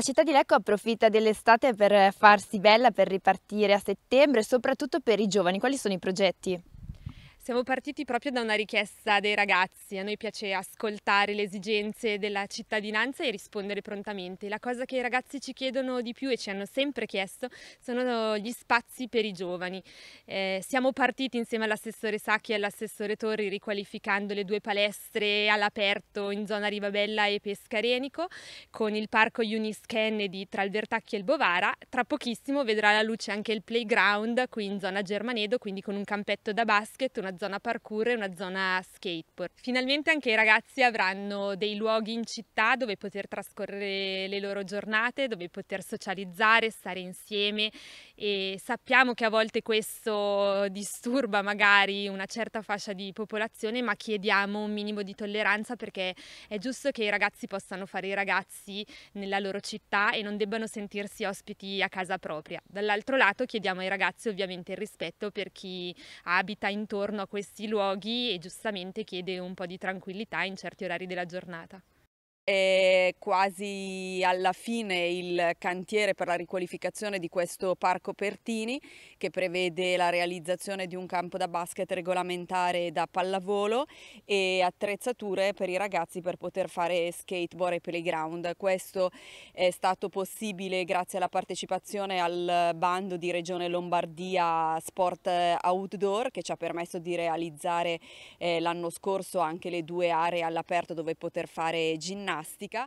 La città di Lecco approfitta dell'estate per farsi bella, per ripartire a settembre, soprattutto per i giovani. Quali sono i progetti? Siamo partiti proprio da una richiesta dei ragazzi, a noi piace ascoltare le esigenze della cittadinanza e rispondere prontamente. La cosa che i ragazzi ci chiedono di più e ci hanno sempre chiesto sono gli spazi per i giovani. Eh, siamo partiti insieme all'assessore Sacchi e all'assessore Torri riqualificando le due palestre all'aperto in zona Rivabella e Pescarenico con il parco Eunice Kennedy tra il Vertacchi e il Bovara. Tra pochissimo vedrà la luce anche il playground qui in zona Germanedo, quindi con un campetto da basket, una una zona parkour e una zona skateboard. Finalmente anche i ragazzi avranno dei luoghi in città dove poter trascorrere le loro giornate, dove poter socializzare, stare insieme e sappiamo che a volte questo disturba magari una certa fascia di popolazione, ma chiediamo un minimo di tolleranza perché è giusto che i ragazzi possano fare i ragazzi nella loro città e non debbano sentirsi ospiti a casa propria. Dall'altro lato chiediamo ai ragazzi ovviamente il rispetto per chi abita intorno a questi luoghi e giustamente chiede un po' di tranquillità in certi orari della giornata è quasi alla fine il cantiere per la riqualificazione di questo parco Pertini che prevede la realizzazione di un campo da basket regolamentare da pallavolo e attrezzature per i ragazzi per poter fare skateboard e playground. Questo è stato possibile grazie alla partecipazione al bando di Regione Lombardia Sport eh, Outdoor che ci ha permesso di realizzare eh, l'anno scorso anche le due aree all'aperto dove poter fare ginnastica plastica